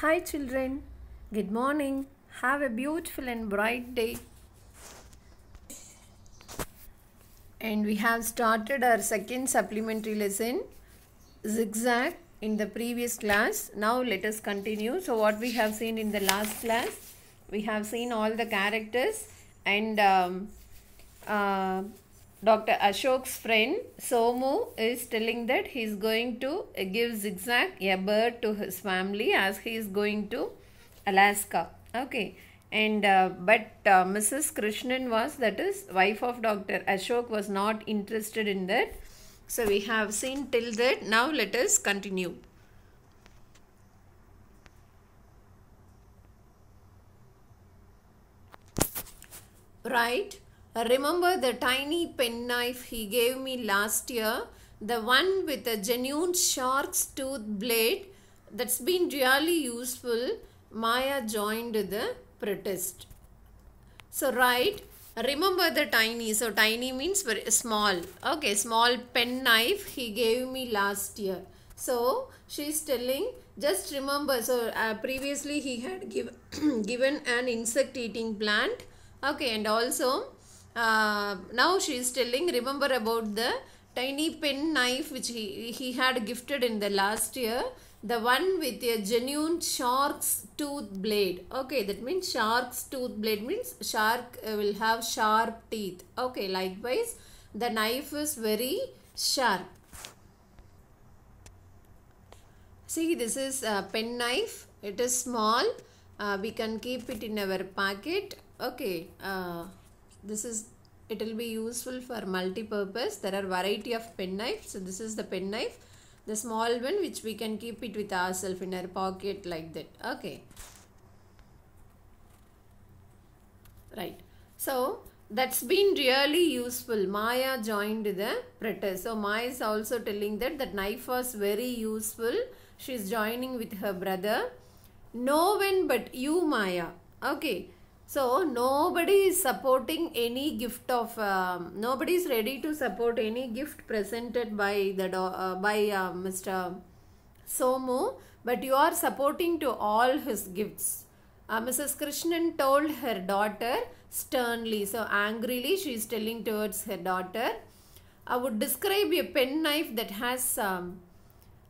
Hi children, good morning. Have a beautiful and bright day. And we have started our second supplementary lesson, zigzag, in the previous class. Now let us continue. So what we have seen in the last class, we have seen all the characters and um, uh, Dr. Ashok's friend Somu is telling that he is going to give Zigzag a bird to his family as he is going to Alaska. Okay. And uh, but uh, Mrs. Krishnan was that is wife of Dr. Ashok was not interested in that. So we have seen till that. Now let us continue. Right uh, remember the tiny penknife he gave me last year? The one with a genuine shark's tooth blade that's been really useful. Maya joined the protest. So, right, remember the tiny. So, tiny means very small. Okay, small penknife he gave me last year. So, she's telling just remember so uh, previously he had give, given an insect eating plant okay and also uh, now she is telling remember about the tiny pen knife which he, he had gifted in the last year the one with a genuine shark's tooth blade okay that means shark's tooth blade means shark uh, will have sharp teeth okay likewise the knife is very sharp see this is a pen knife it is small uh, we can keep it in our pocket okay uh, this is it will be useful for multi-purpose there are variety of pen knives. so this is the pen knife the small one which we can keep it with ourselves in our pocket like that okay right so that's been really useful maya joined the preter so maya is also telling that that knife was very useful she's joining with her brother no one but you maya okay so nobody is supporting any gift of um, nobody is ready to support any gift presented by the uh, by uh, Mr. Somu. but you are supporting to all his gifts. Uh, Mrs. Krishnan told her daughter sternly, so angrily she is telling towards her daughter. I would describe a penknife that has, um,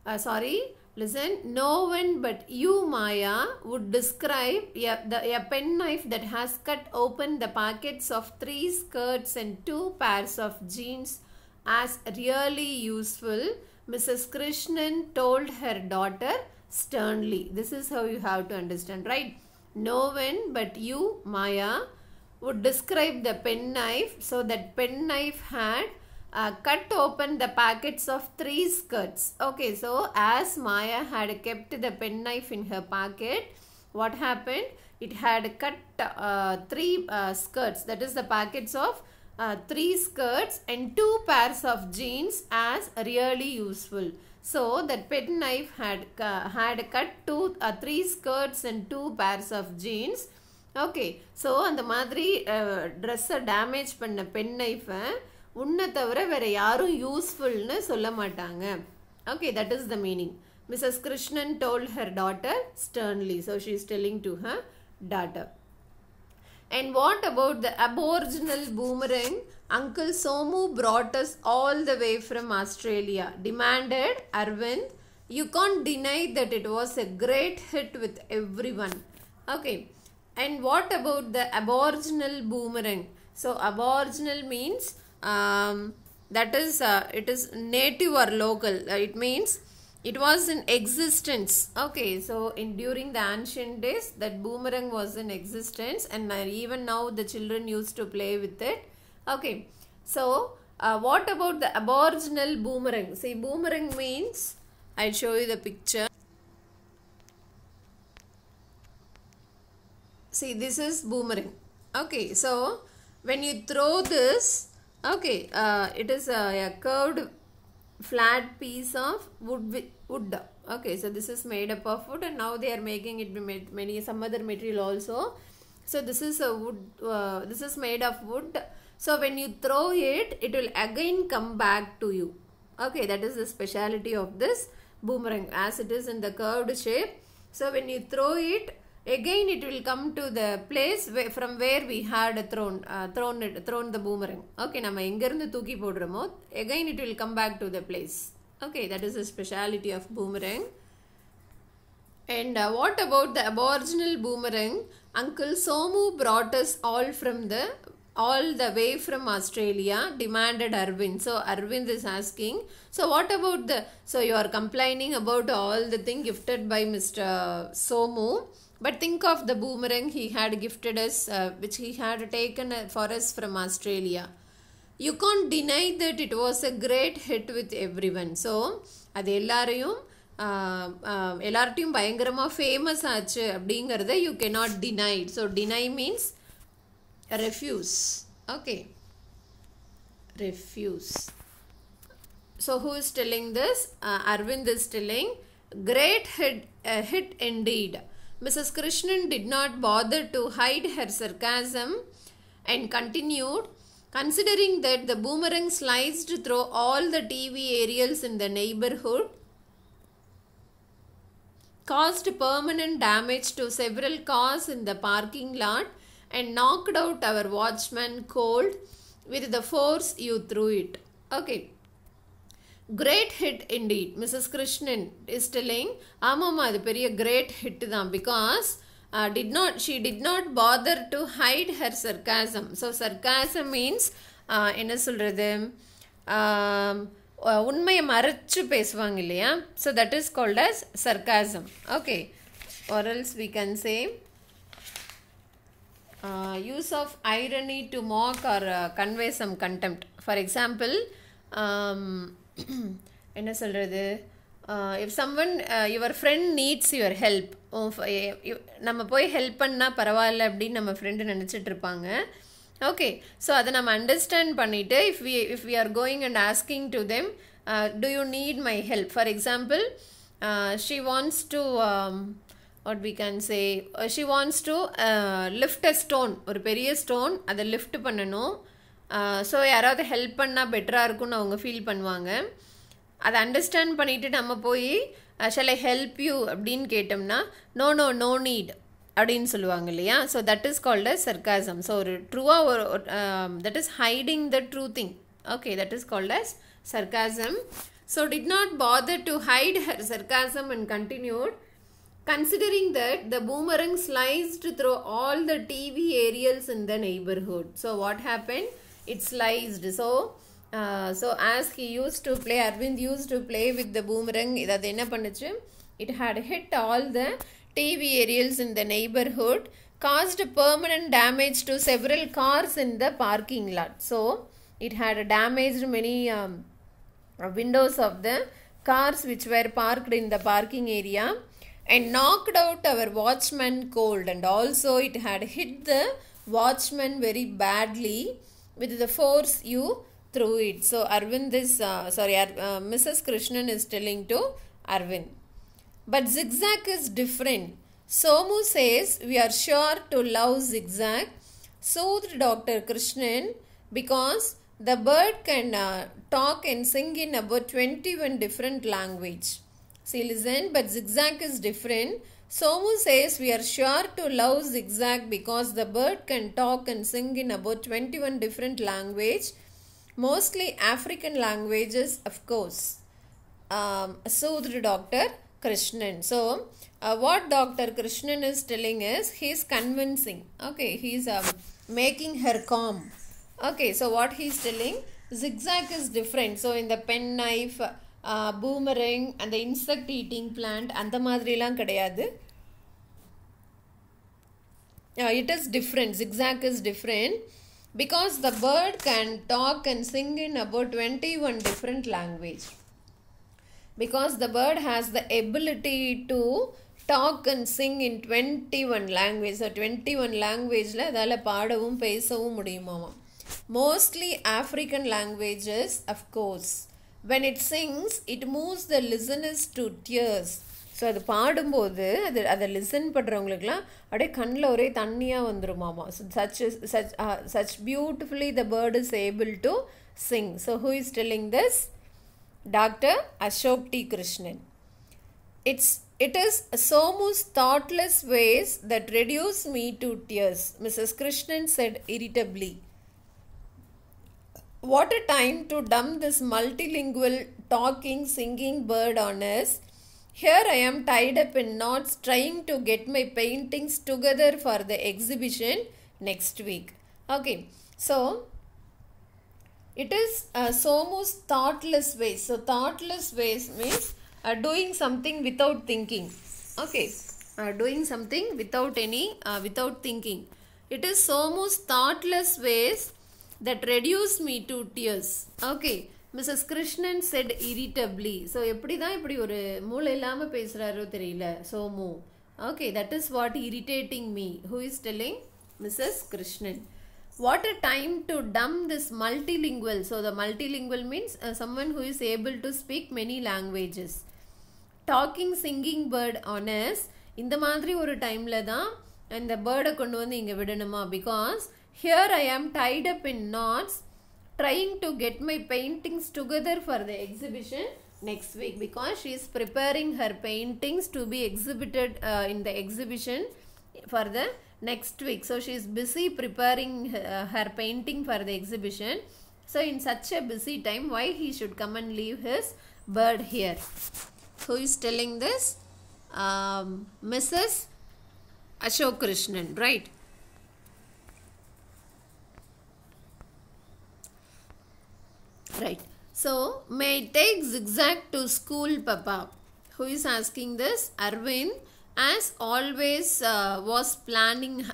uh, sorry, Listen, no one but you, Maya, would describe a, the, a penknife that has cut open the pockets of three skirts and two pairs of jeans as really useful, Mrs. Krishnan told her daughter sternly. This is how you have to understand, right? No one but you, Maya, would describe the penknife. So that penknife had uh, cut open the packets of three skirts. Okay, so as Maya had kept the penknife in her pocket, what happened? It had cut uh, three uh, skirts, that is the packets of uh, three skirts and two pairs of jeans as really useful. So that penknife had, uh, had cut two, uh, three skirts and two pairs of jeans. and the madri மாதிரி ட்ரெஸ்ஸை damage பண்ண penknife, நைஃபை உன்னை தவிர வேறு யாரும் யூஸ்ஃபுல்னு சொல்ல மாட்டாங்க okay that is the meaning Mrs Krishnan told her daughter sternly so she is telling to her daughter And what about the aboriginal boomerang Uncle Somu brought us all the way from Australia? Demanded Arvind. You can't deny that it was a great hit with everyone. Okay. And what about the aboriginal boomerang? So, aboriginal means um, that is uh, it is native or local uh, it means it was in existence okay so in during the ancient days that boomerang was in existence and even now the children used to play with it okay so uh, what about the aboriginal boomerang see boomerang means i'll show you the picture see this is boomerang okay so when you throw this Okay, uh, it is a, uh, a, curved flat piece of wood. wood. Okay, so this is made up of wood and now they are making it made many some other material also. So this is a wood, uh, this is made of wood. So when you throw it, it will again come back to you. Okay, that is the speciality of this boomerang as it is in the curved shape. So when you throw it, again it will come to the place where, from where we had thrown uh, thrown it thrown the boomerang okay நம்ம எங்கேருந்து தூக்கி போடுறோமோ again it will come back to the place okay that is a speciality of boomerang and uh, what about the aboriginal boomerang uncle somu brought us all from the all the way from australia demanded arvind so arvind is asking so what about the so you are complaining about all the thing gifted by mr somu but think of the boomerang he had gifted us, uh, which he had taken uh, for us from Australia. You can't deny that it was a great hit with everyone. So, அது எல்லாரையும் uh, uh, எல்லார்ட்டையும் பயங்கரமாக famous ஆச்சு அப்படிங்கிறத you கே you deny so deny means refuse okay refuse so who is telling this Aravind is telling great hit hit indeed Mrs. Krishnan did not bother to hide her sarcasm and continued, Considering that the boomerang sliced through all the TV aerials in the neighborhood, caused permanent damage to several cars in the parking lot, and knocked out our watchman cold with the force you threw it. Okay. Great hit indeed Mrs Krishnan is telling ஆமாம்மா அது பெரிய great hit தான் because did not she did not bother to hide her sarcasm so sarcasm means என்ன சொல்கிறது உண்மையை மறைச்சு பேசுவாங்க இல்லையா so that is called as sarcasm okay or else we can say use of irony to mock or convey some contempt for example um, என்ன சொல்கிறது if someone your friend needs your help நம்ம போய் ஹெல்ப் பண்ணால் பரவாயில்ல அப்படின்னு நம்ம friend நினச்சிட்டு இருப்பாங்க ஓகே ஸோ அதை நம்ம அண்டர்ஸ்டாண்ட் பண்ணிவிட்டு if we if we are going and asking to them to you need my help for example she wants to what we can say she wants to lift a stone ஒரு பெரிய stone அதை lift பண்ணணும் so யாராவது help பண்ணால் பெட்டராக இருக்கும்னு அவங்க feel பண்ணுவாங்க அதை அண்டர்ஸ்டாண்ட் பண்ணிவிட்டு நம்ம போய் ஷல் ஐ ஹெல்ப் யூ அப்படின்னு கேட்டோம்னா நோ நோ நோ நீட் அப்படின்னு சொல்லுவாங்க இல்லையா so that is called a sarcasm so ஒரு ட்ரூவாக ஒரு that is hiding the true thing okay that is called as sarcasm so did not bother to hide her sarcasm and continued Considering that the boomerang sliced through all the TV aerials in the neighborhood. So what happened? it's sliced so uh, so as he used to play arvind used to play with the boomerang அது என்ன it had hit all the TV aerials in the neighborhood caused permanent damage to several cars in the parking lot so it had damaged many um, uh, windows of the cars which were parked in the parking area and knocked out our watchman cold and also it had hit the watchman very badly with the force you threw it. So Arvind is, uh, sorry, uh, Mrs. Krishnan is telling to Arvind. But zigzag is different. Somu says, we are sure to love zigzag. Soothed Dr. Krishnan because the bird can uh, talk and sing in about 21 different language. See, listen, but zigzag is different. Somu says we are sure to love zigzag because the bird can talk and sing in about 21 different language, mostly African languages of course. Um, soothed Dr. Krishnan. So uh, what Dr. Krishnan is telling is he is convincing. Okay, he is um, making her calm. Okay, so what he is telling zigzag is different. So in the pen knife boomerang அந்த insect eating plant அந்த மாதிரிலாம் கிடையாது it is different zigzag is different because the bird can talk and sing in about twenty one different language because the bird has the ability to talk and sing in twenty one language twenty one லாங்குவேஜில் அதால் பாடவும் பேசவும் முடியுமாமா mostly African languages of course when it sings it moves the listeners to tears so அது பாடும்போது அது அதை listen பண்ணுறவங்களுக்குலாம் அப்படியே கண்ணில் ஒரே தண்ணியாக வந்துருமாமா so such such such beautifully the bird is able to sing so who is telling this doctor Ashok D Krishnan it's it is Somu's thoughtless ways that reduce me to tears Mrs Krishnan said irritably what a time to dump this multilingual talking singing bird on us. Here I am tied up in knots trying to get my paintings together for the exhibition next week. Okay, so it is uh, Somu's thoughtless ways. So thoughtless ways means uh, doing something without thinking. Okay, uh, doing something without any, uh, without thinking. It is Somu's thoughtless ways that reduce me to tears okay Mrs Krishnan said irritably so எப்படி தான் இப்படி ஒரு மூளை இல்லாமல் பேசுகிறாரோ தெரியல so மூ okay that is what irritating me who is telling Mrs Krishnan what a time to dump this multilingual so the multilingual means someone who is able to speak many languages talking singing bird ஆனஸ் இந்த மாதிரி ஒரு டைமில் தான் இந்த பேர்டை கொண்டு வந்து இங்கே விடணுமா because Here I am tied up in knots trying to get my paintings together for the exhibition next week because she is preparing her paintings to be exhibited uh, in the exhibition for the next week. So she is busy preparing her, uh, her painting for the exhibition. So in such a busy time why he should come and leave his bird here. Who is telling this? Um, Mrs. Ashok Krishnan, right? Right. So, may take zigzag to school, Papa. Who is asking this? Arvind, as always, uh, was planning.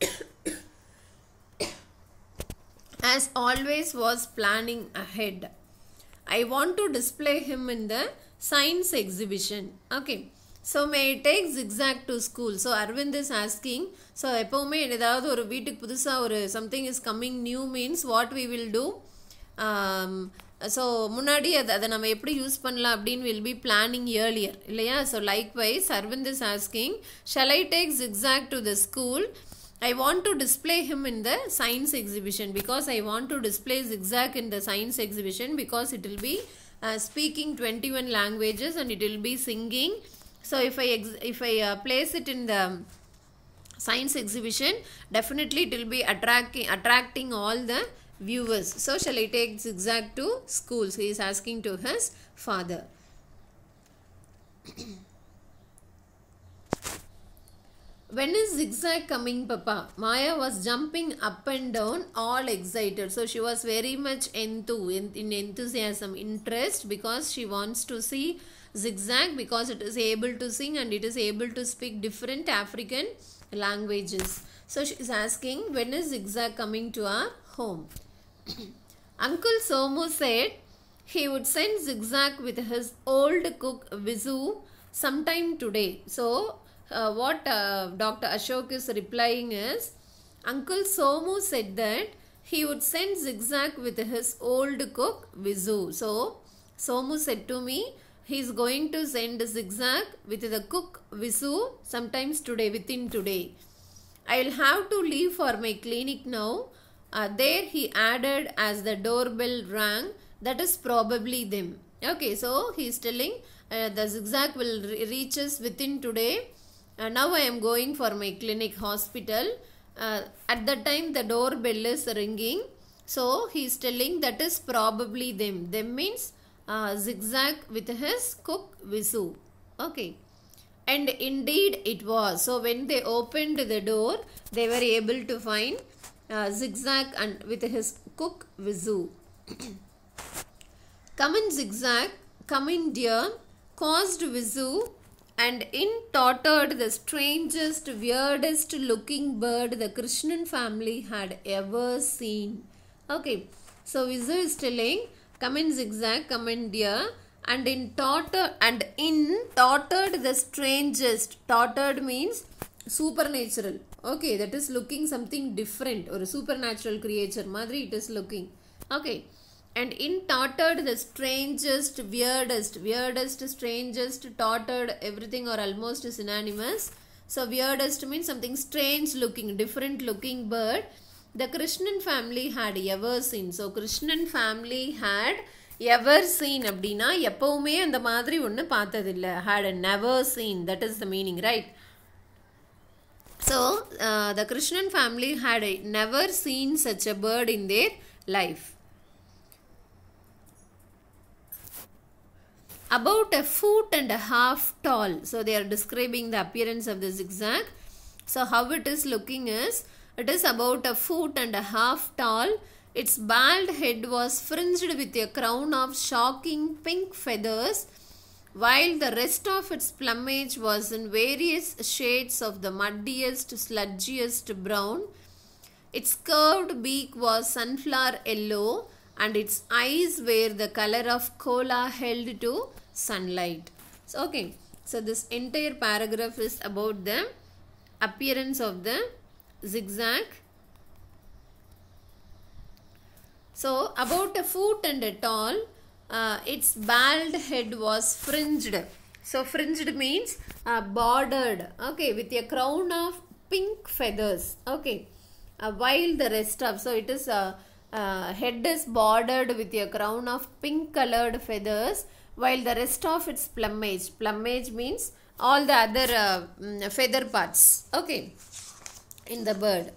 as always, was planning ahead. I want to display him in the science exhibition. Okay. So may take zigzag to school so Aravind is asking so எப்போவுமே ஏதாவது ஒரு வீட்டுக்கு புதுசாக ஒரு something is coming new means what we will do um, so, முன்னாடி அது அதை நம்ம எப்படி யூஸ் பண்ணலாம் அப்படின்னு வில் பி பிளானிங் ஏர்லியர் இல்லையா so likewise Aravind is asking shall I take exact I want to display him in the science exhibition because I want to display Zigzag in the science exhibition because it will be uh, speaking 21 languages and it will be singing. So if I if I uh, place it in the science exhibition, definitely it will be attracting attracting all the viewers. So shall I take zigzag to school? He is asking to his father. when is zigzag coming papa maya was jumping up and down all excited so she was very much into in, in enthusiasm interest because she wants to see zigzag because it is able to sing and it is able to speak different african languages so she is asking when is zigzag coming to our home Uncle Somu said he would send zigzag with his old cook Vizu sometime today. So, uh, what uh, Dr. Ashok is replying is Uncle Somu said that he would send zigzag with his old cook Vizu. So, Somu said to me, he is going to send zigzag with the cook Visu sometimes today, within today. I will have to leave for my clinic now. Uh, there he added as the doorbell rang, that is probably them. Okay, so he is telling uh, the zigzag will re reaches within today. Uh, now I am going for my clinic hospital. Uh, at that time the doorbell is ringing. So he is telling that is probably them. Them means uh, zigzag with his cook Visu. Okay and indeed it was so when they opened the door they were able to find uh, zigzag and with his cook Vizu. in zigzag, come in dear, caused Vizu and in tottered the strangest, weirdest looking bird the Krishnan family had ever seen. Okay, so Vizu is telling, come in zigzag, come in dear, and in tottered, and in tottered the strangest. Tottered means supernatural okay that is looking something different ஒரு supernatural creature மாதிரி it is looking okay and in tottered the strangest weirdest weirdest strangest tottered everything are almost synonymous so weirdest means something strange looking different looking bird the Krishnan family had ever seen so Krishnan family had ever seen அப்படின்னா எப்போவுமே அந்த மாதிரி ஒன்று பார்த்ததில்லை had a never seen that is the meaning right So, uh, the Krishnan family had never seen such a bird in their life. About a foot and a half tall. So, they are describing the appearance of the zigzag. So, how it is looking is, it is about a foot and a half tall. Its bald head was fringed with a crown of shocking pink feathers while the rest of its plumage was in various shades of the muddiest, sludgiest brown. Its curved beak was sunflower yellow and its eyes were the color of cola held to sunlight. So, okay, so this entire paragraph is about the appearance of the zigzag. So, about a foot and a tall, uh, its bald head was fringed. So fringed means uh, bordered, okay, with a crown of pink feathers, okay. Uh, while the rest of, so it is, uh, uh head is bordered with a crown of pink colored feathers, while the rest of its plumage, plumage means all the other uh, mm, feather parts, okay, in the bird.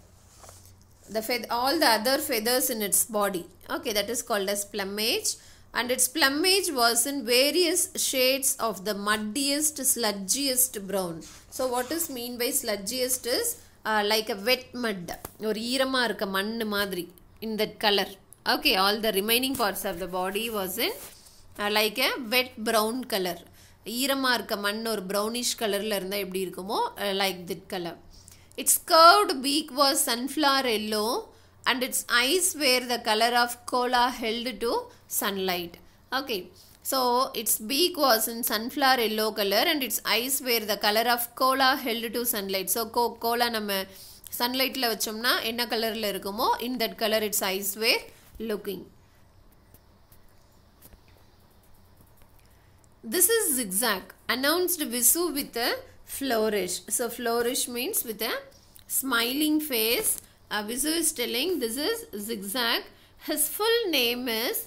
The feather, all the other feathers in its body, okay, that is called as plumage. and its plumage was in various shades of the muddiest, sludgiest brown. So what is mean by sludgiest is uh, like a wet mud, or ஈரமாக இருக்க மண் மாதிரி in that color. Okay, all the remaining parts of the body was in uh, like a wet brown color. ஈரமாக இருக்க மண் ஒரு brownish கலரில் இருந்தால் எப்படி இருக்குமோ like that colour its curved beak was sunflower yellow and its eyes were the colour of cola held to sunlight okay so its beak was in sunflower yellow color and its eyes were the color of cola held to sunlight so co cola நம்ம vachumna வச்சோம்னா color கலரில் இருக்குமோ in that color its eyes were looking. this is zigzag announced visu with a flourish so flourish means with a smiling face uh, visu is telling this is zigzag his full name is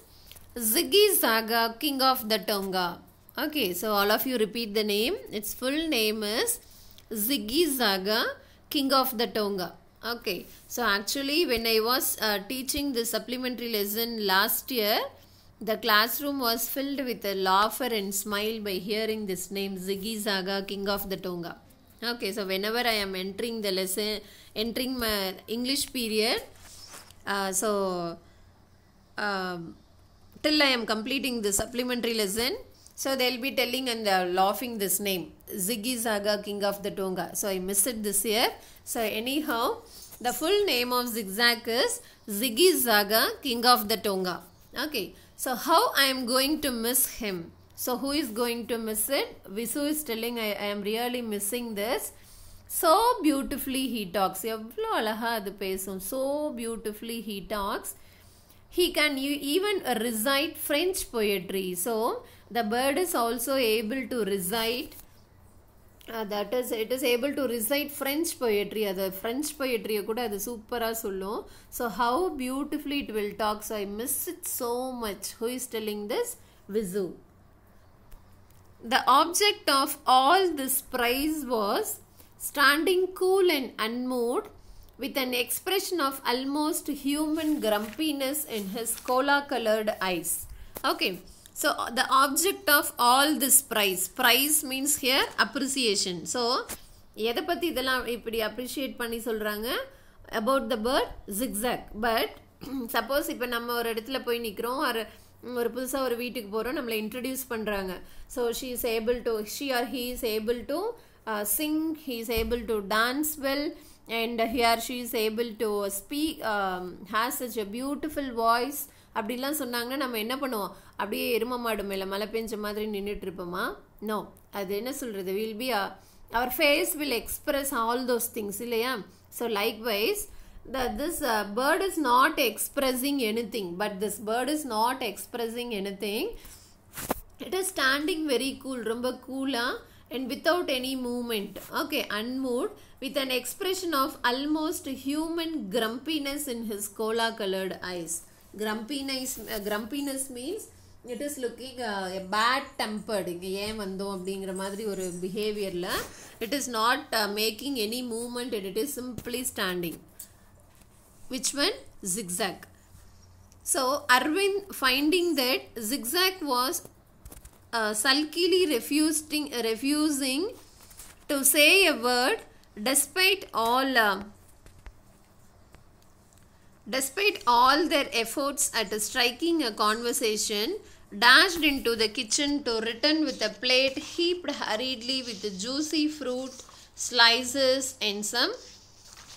Ziggy Saga, King of the Tonga. Okay, so all of you repeat the name. Its full name is Ziggy Zaga, King of the Tonga. Okay, so actually when I was uh, teaching the supplementary lesson last year, the classroom was filled with a laughter and smile by hearing this name Ziggy Zaga, King of the Tonga. Okay, so whenever I am entering the lesson, entering my English period, uh, so um, till I am completing the supplementary lesson. So they'll be telling and uh, laughing this name. Ziggy Zaga, King of the Tonga. So I missed it this year. So anyhow, the full name of Zigzag is Ziggy Zaga, King of the Tonga. Okay. So how I am going to miss him? So who is going to miss it? Visu is telling I, I am really missing this. So beautifully he talks. எவ்வளோ அழகாக அது பேசும் so beautifully he can even recite French poetry. So, the bird is also able to recite uh, that is it is able to recite french poetry The french poetry கூட The சூப்பரா so how beautifully it will talk so i miss it so much who is telling this vizu the object of all this prize was standing cool and unmoved with an expression of almost human grumpiness in his cola colored eyes. Okay, so the object of all this prize, prize means here appreciation. So, எதை பற்றி இதெல்லாம் இப்படி appreciate பண்ணி சொல்கிறாங்க about the bird zigzag but suppose இப்போ நம்ம ஒரு இடத்துல போய் நிற்கிறோம் ஒரு ஒரு புதுசாக ஒரு வீட்டுக்கு போகிறோம் நம்மளை இன்ட்ரடியூஸ் பண்ணுறாங்க so she is able to she or he is able to sing he is able to dance well and here she is able to speak has such a beautiful voice அப்படிலாம் சொன்னாங்கன்னா நம்ம என்ன பண்ணுவோம் அப்படியே எரும மாடும் மேலே மழை பெஞ்ச மாதிரி நின்றுட்டு இருப்போமா நோ அது என்ன சொல்கிறது will be our face will express all those things இல்லையா so likewise this bird is not expressing anything but this bird is not expressing anything it is standing very cool ரொம்ப கூலாக and without any movement okay unmoved with an expression of almost human grumpiness in his cola colored eyes grumpiness uh, grumpiness means it is looking uh, a bad tempered or behavior la it is not uh, making any movement it is simply standing which one zigzag so arvind finding that zigzag was uh, sulkily refusing, refusing to say a word despite all uh, despite all their efforts at striking a conversation dashed into the kitchen to return with a plate heaped hurriedly with juicy fruit slices and some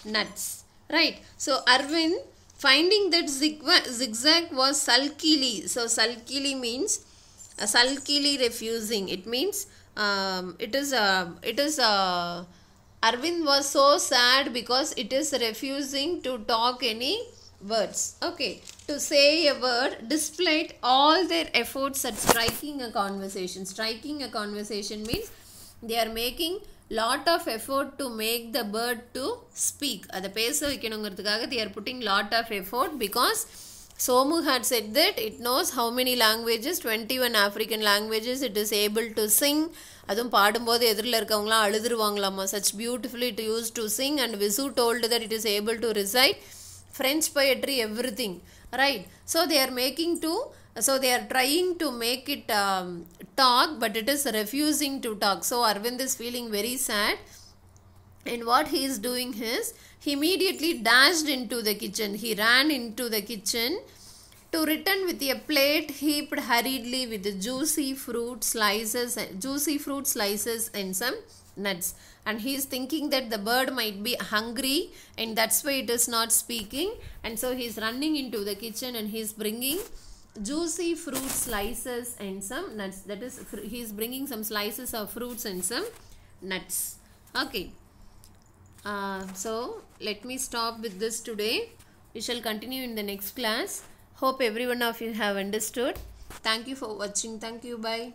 nuts right so Arvin, finding that zigzag was sulkily so sulkily means uh, sulkily refusing it means um, it is uh, it is uh, arvind was so sad because it is refusing to talk any words okay to say a word displayed all their efforts at striking a conversation striking a conversation means they are making lot of effort to make the bird to speak அதை பேச வைக்கணுங்கிறதுக்காக they are putting lot of effort because Somu had said that it knows how many languages, 21 African languages, it is able to sing. Such beautifully it used to sing and it told that it is able to recite French poetry everything right so they are making to so they are trying to make it um, talk but it is refusing to talk so arvind is feeling very sad and what he is doing is he immediately dashed into the kitchen he ran into the kitchen to return with a plate heaped hurriedly with juicy fruit slices juicy fruit slices and some nuts and he is thinking that the bird might be hungry and that's why it is not speaking and so he is running into the kitchen and he is bringing juicy fruit slices and some nuts that is he is bringing some slices of fruits and some nuts okay uh, so let me stop with this today. We shall continue in the next class. Hope everyone of you have understood. Thank you for watching. Thank you. Bye.